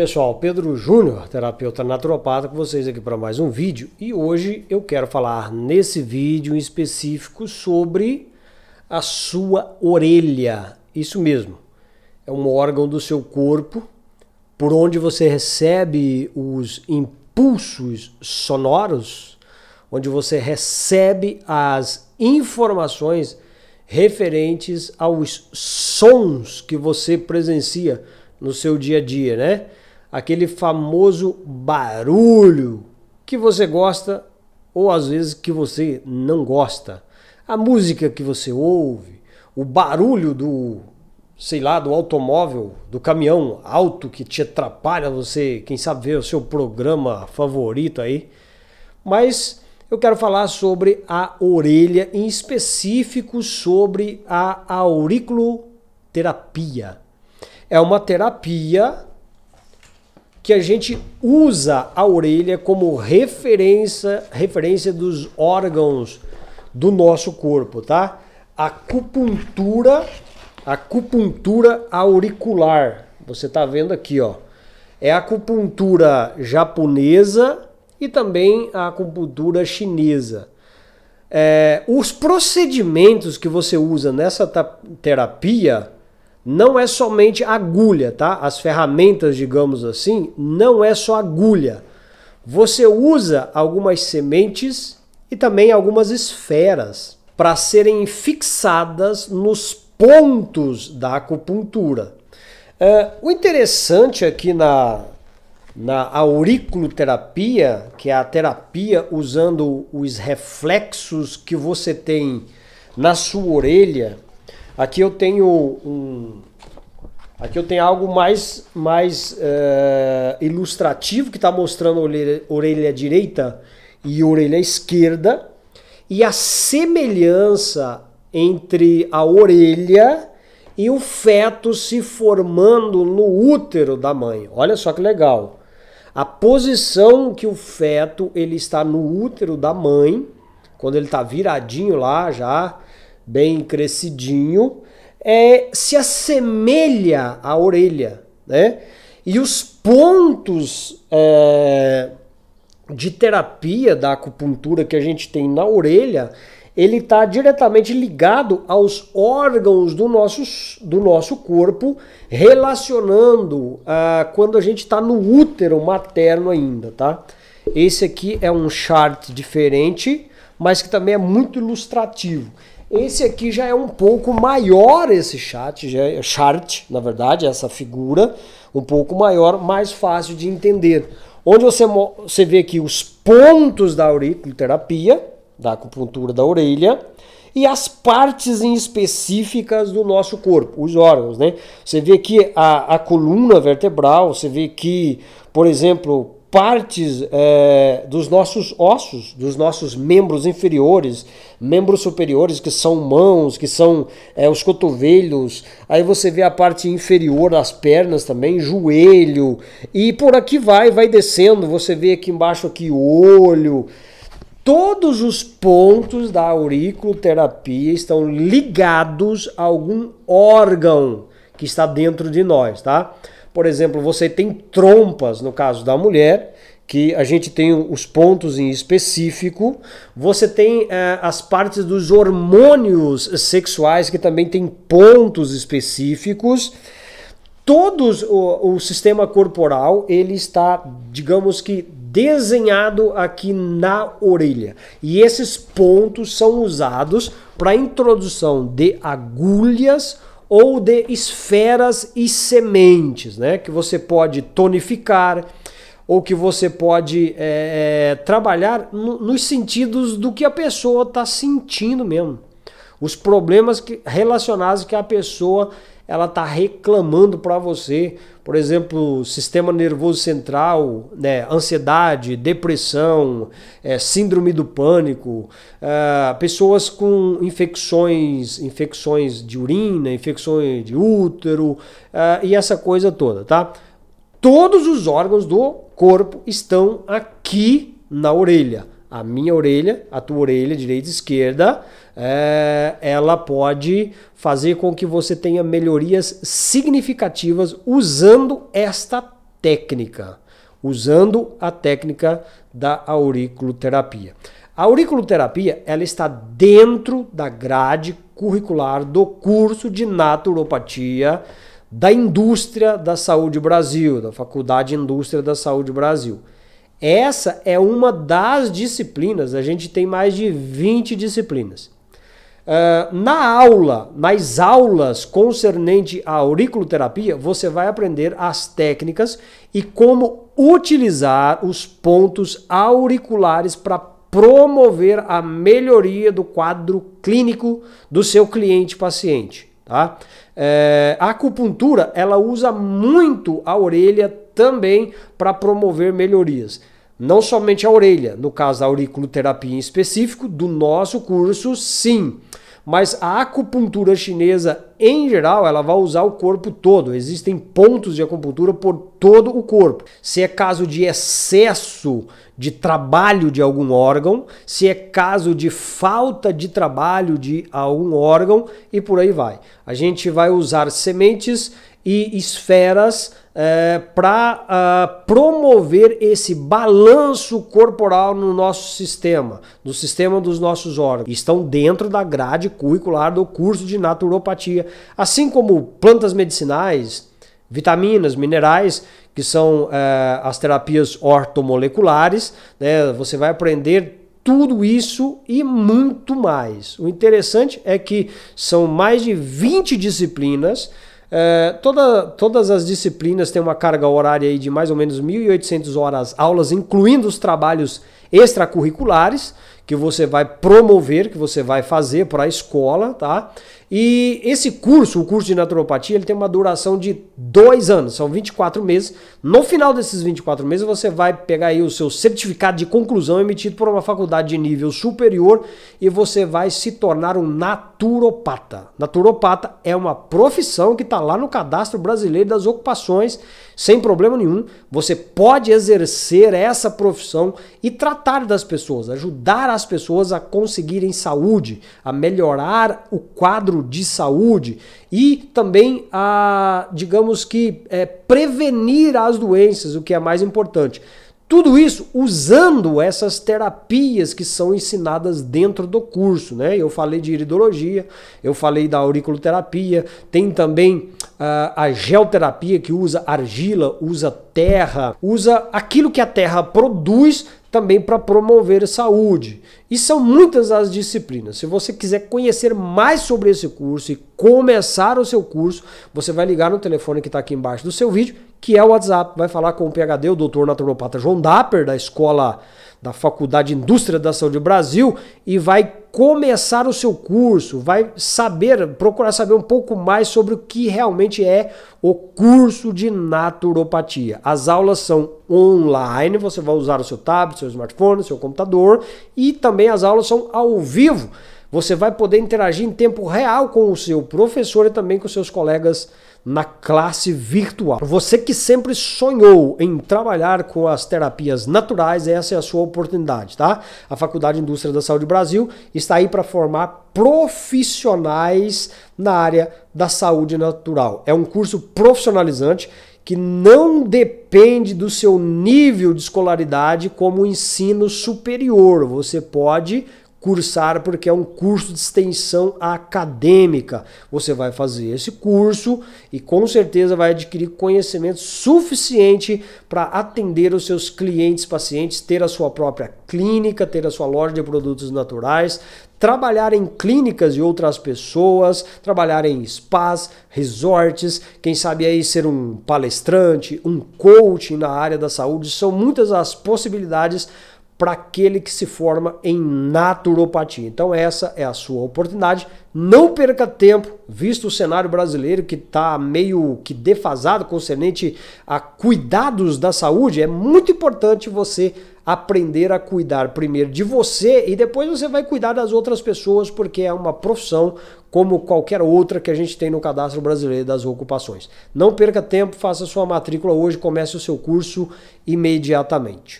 Pessoal, Pedro Júnior, terapeuta naturopata, com vocês aqui para mais um vídeo. E hoje eu quero falar nesse vídeo em específico sobre a sua orelha. Isso mesmo. É um órgão do seu corpo por onde você recebe os impulsos sonoros, onde você recebe as informações referentes aos sons que você presencia no seu dia a dia, né? aquele famoso barulho que você gosta ou às vezes que você não gosta. A música que você ouve, o barulho do, sei lá, do automóvel, do caminhão alto que te atrapalha você, quem sabe ver o seu programa favorito aí. Mas eu quero falar sobre a orelha, em específico sobre a auriculoterapia. É uma terapia que a gente usa a orelha como referência, referência dos órgãos do nosso corpo, tá? Acupuntura, acupuntura auricular. Você tá vendo aqui, ó. É a acupuntura japonesa e também a acupuntura chinesa. É, os procedimentos que você usa nessa terapia não é somente agulha, tá? As ferramentas, digamos assim, não é só agulha. Você usa algumas sementes e também algumas esferas para serem fixadas nos pontos da acupuntura. É, o interessante aqui na, na auriculoterapia, que é a terapia usando os reflexos que você tem na sua orelha, Aqui eu tenho um. Aqui eu tenho algo mais, mais uh, ilustrativo que está mostrando a orelha, orelha direita e orelha esquerda. E a semelhança entre a orelha e o feto se formando no útero da mãe. Olha só que legal. A posição que o feto ele está no útero da mãe, quando ele está viradinho lá já, bem crescidinho, é, se assemelha à orelha, né? E os pontos é, de terapia da acupuntura que a gente tem na orelha, ele está diretamente ligado aos órgãos do nosso, do nosso corpo, relacionando ah, quando a gente está no útero materno ainda, tá? Esse aqui é um chart diferente, mas que também é muito ilustrativo. Esse aqui já é um pouco maior esse chat, já é chart, na verdade, essa figura, um pouco maior, mais fácil de entender. Onde você, você vê aqui os pontos da auriculoterapia, da acupuntura da orelha, e as partes em específicas do nosso corpo, os órgãos, né? Você vê aqui a, a coluna vertebral, você vê que por exemplo, partes é, dos nossos ossos, dos nossos membros inferiores, membros superiores que são mãos, que são é, os cotovelhos. Aí você vê a parte inferior das pernas também, joelho e por aqui vai, vai descendo. Você vê aqui embaixo aqui olho. Todos os pontos da auriculoterapia estão ligados a algum órgão que está dentro de nós, tá? Por exemplo, você tem trompas, no caso da mulher, que a gente tem os pontos em específico. Você tem eh, as partes dos hormônios sexuais, que também tem pontos específicos. Todos o, o sistema corporal ele está, digamos que, desenhado aqui na orelha. E esses pontos são usados para introdução de agulhas ou de esferas e sementes, né? Que você pode tonificar ou que você pode é, é trabalhar no, nos sentidos do que a pessoa está sentindo mesmo, os problemas que, relacionados que a pessoa ela está reclamando para você, por exemplo, sistema nervoso central, né, ansiedade, depressão, é, síndrome do pânico, é, pessoas com infecções, infecções de urina, infecções de útero é, e essa coisa toda, tá? Todos os órgãos do corpo estão aqui na orelha. A minha orelha, a tua orelha, direita e esquerda, é, ela pode fazer com que você tenha melhorias significativas usando esta técnica, usando a técnica da auriculoterapia. A auriculoterapia ela está dentro da grade curricular do curso de naturopatia da Indústria da Saúde Brasil, da Faculdade Indústria da Saúde Brasil. Essa é uma das disciplinas, a gente tem mais de 20 disciplinas. Ah, na aula, nas aulas concernente à auriculoterapia, você vai aprender as técnicas e como utilizar os pontos auriculares para promover a melhoria do quadro clínico do seu cliente paciente. Tá? É, a acupuntura ela usa muito a orelha também para promover melhorias não somente a orelha, no caso da auriculoterapia em específico, do nosso curso, sim mas a acupuntura chinesa, em geral, ela vai usar o corpo todo. Existem pontos de acupuntura por todo o corpo. Se é caso de excesso de trabalho de algum órgão, se é caso de falta de trabalho de algum órgão e por aí vai. A gente vai usar sementes e esferas é, para uh, ah, promover esse balanço corporal no nosso sistema, no sistema dos nossos órgãos. Estão dentro da grade curricular do curso de naturopatia, assim como plantas medicinais, vitaminas, minerais, que são é, as terapias ortomoleculares. Né? Você vai aprender tudo isso e muito mais. O interessante é que são mais de 20 disciplinas é, toda, todas as disciplinas têm uma carga horária aí de mais ou menos 1.800 horas aulas, incluindo os trabalhos extracurriculares que você vai promover, que você vai fazer para a escola, tá? E esse curso, o curso de naturopatia, ele tem uma duração de dois anos, são 24 meses. No final desses 24 meses, você vai pegar aí o seu certificado de conclusão emitido por uma faculdade de nível superior e você vai se tornar um naturopata. Naturopata é uma profissão que está lá no cadastro brasileiro das ocupações, sem problema nenhum. Você pode exercer essa profissão e tratar tratar das pessoas, ajudar as pessoas a conseguirem saúde, a melhorar o quadro de saúde e também a, digamos que, é, prevenir as doenças, o que é mais importante. Tudo isso usando essas terapias que são ensinadas dentro do curso, né? Eu falei de iridologia, eu falei da auriculoterapia, tem também uh, a geoterapia que usa argila, usa terra, usa aquilo que a terra produz também para promover saúde. E são muitas as disciplinas. Se você quiser conhecer mais sobre esse curso e começar o seu curso, você vai ligar no telefone que está aqui embaixo do seu vídeo que é o WhatsApp. Vai falar com o PHD, o doutor naturopata João Dapper, da escola da Faculdade de Indústria da Saúde Brasil, e vai começar o seu curso, vai saber, procurar saber um pouco mais sobre o que realmente é o curso de naturopatia. As aulas são online, você vai usar o seu tablet, seu smartphone, seu computador, e também as aulas são ao vivo. Você vai poder interagir em tempo real com o seu professor e também com seus colegas na classe virtual. Você que sempre sonhou em trabalhar com as terapias naturais, essa é a sua oportunidade, tá? A Faculdade de Indústria da Saúde Brasil está aí para formar profissionais na área da saúde natural. É um curso profissionalizante que não depende do seu nível de escolaridade como ensino superior. Você pode cursar porque é um curso de extensão acadêmica. Você vai fazer esse curso e com certeza vai adquirir conhecimento suficiente para atender os seus clientes, pacientes, ter a sua própria clínica, ter a sua loja de produtos naturais, trabalhar em clínicas de outras pessoas, trabalhar em spas, resorts, quem sabe aí ser um palestrante, um coach na área da saúde, são muitas as possibilidades para aquele que se forma em naturopatia. Então essa é a sua oportunidade. Não perca tempo, visto o cenário brasileiro que está meio que defasado concernente a cuidados da saúde, é muito importante você aprender a cuidar primeiro de você e depois você vai cuidar das outras pessoas, porque é uma profissão como qualquer outra que a gente tem no Cadastro Brasileiro das Ocupações. Não perca tempo, faça sua matrícula hoje, comece o seu curso imediatamente.